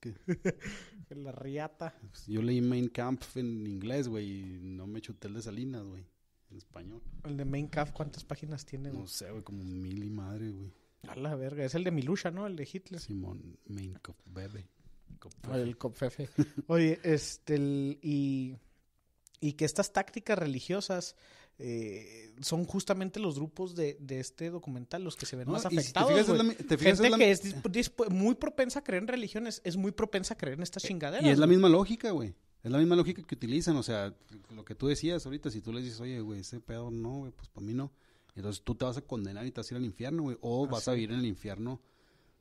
que. la riata. Pues, yo leí Main Camp en inglés, güey, y no me chuté el de Salinas, güey, en español. ¿El de Main Camp cuántas páginas tiene, No sé, güey, como mil y madre, güey. A la verga, es el de Milusha, ¿no? El de Hitler. Simón Main Camp, bebé. Ah, el Copfefe. Oye, este, el, y y que estas tácticas religiosas eh, son justamente los grupos de, de, este documental los que se ven más afectados. Si te Gente que es muy propensa a creer en religiones, es muy propensa a creer en estas eh, chingaderas. Y es la misma lógica, güey. Es la misma lógica que utilizan, o sea, lo que tú decías ahorita, si tú le dices, oye, güey, ese pedo no, güey, pues para mí no. Entonces tú te vas a condenar y te vas a ir al infierno, güey, o vas a vivir en el infierno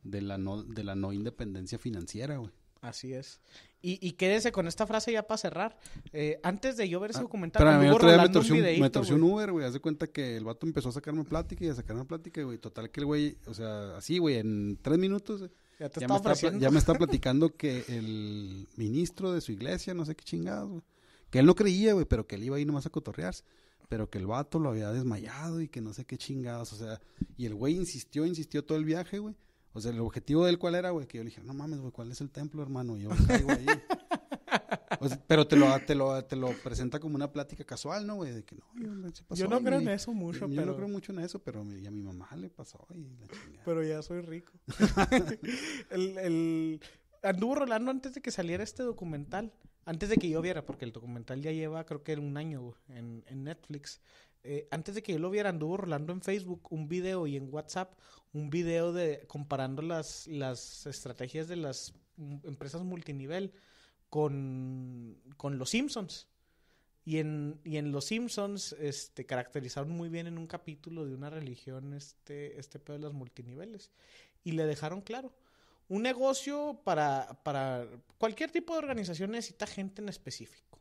de la de la no independencia financiera, güey. Así es. Y, quédese con esta frase ya para cerrar. Eh, antes de yo ver ese ah, documental, Pero me, torció, me torció un Uber, güey. Haz de cuenta que el vato empezó a sacarme plática y a sacarme plática, güey. Total que el güey, o sea, así, güey, en tres minutos. Ya, me está, platicando que el ministro de su iglesia, no sé qué chingados, güey. Que él no creía, güey, pero que él iba ahí nomás a cotorrearse. Pero que el vato lo había desmayado y que no sé qué chingados, o sea. Y el güey insistió, insistió todo el viaje, güey o sea, el objetivo del cual era, güey? Que yo le dije, no mames, güey, ¿cuál es el templo, hermano? Yo ahí. pero te lo, te, lo, presenta como una plática casual, ¿no, güey? De que no, yo, no creo en eso mucho, pero... no creo mucho en eso, pero ya a mi mamá le pasó Pero ya soy rico. el, el... Anduvo rolando antes de que saliera este documental. Antes de que yo viera, porque el documental ya lleva creo que era un año en, en Netflix. Eh, antes de que yo lo viera, anduvo rolando en Facebook un video y en WhatsApp un video de comparando las, las estrategias de las empresas multinivel con, los Simpsons. Y en, en Los Simpsons este, caracterizaron muy bien en un capítulo de una religión este, este pedo de los multiniveles. Y le dejaron claro. Un negocio para, para cualquier tipo de organización necesita gente en específico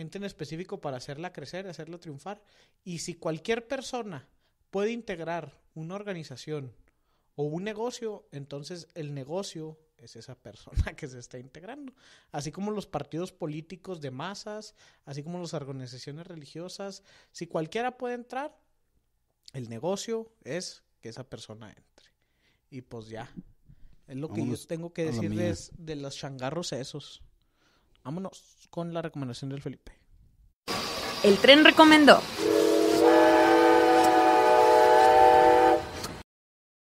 gente en específico para hacerla crecer, hacerla triunfar. Y si cualquier persona puede integrar una organización o un negocio, entonces el negocio es esa persona que se está integrando. Así como los partidos políticos de masas, así como las organizaciones religiosas, si cualquiera puede entrar, el negocio es que esa persona entre. Y pues ya, es lo que yo tengo que decirles de los changarros esos. Vámonos con la recomendación del Felipe. El tren recomendó.